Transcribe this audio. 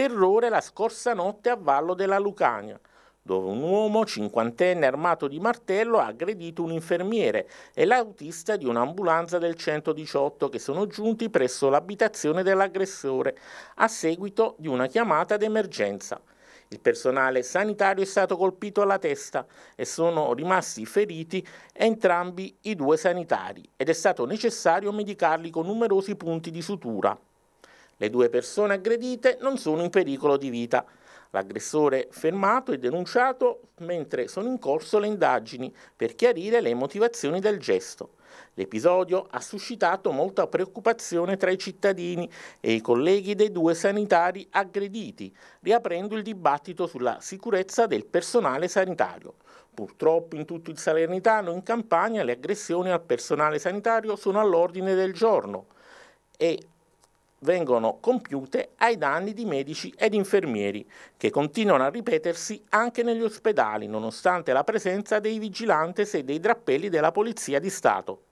terrore la scorsa notte a Vallo della Lucania, dove un uomo cinquantenne armato di martello ha aggredito un infermiere e l'autista di un'ambulanza del 118 che sono giunti presso l'abitazione dell'aggressore a seguito di una chiamata d'emergenza. Il personale sanitario è stato colpito alla testa e sono rimasti feriti entrambi i due sanitari ed è stato necessario medicarli con numerosi punti di sutura. Le due persone aggredite non sono in pericolo di vita. L'aggressore fermato e denunciato mentre sono in corso le indagini per chiarire le motivazioni del gesto. L'episodio ha suscitato molta preoccupazione tra i cittadini e i colleghi dei due sanitari aggrediti, riaprendo il dibattito sulla sicurezza del personale sanitario. Purtroppo in tutto il Salernitano, in campagna, le aggressioni al personale sanitario sono all'ordine del giorno e vengono compiute ai danni di medici ed infermieri, che continuano a ripetersi anche negli ospedali, nonostante la presenza dei vigilante e dei drappelli della Polizia di Stato.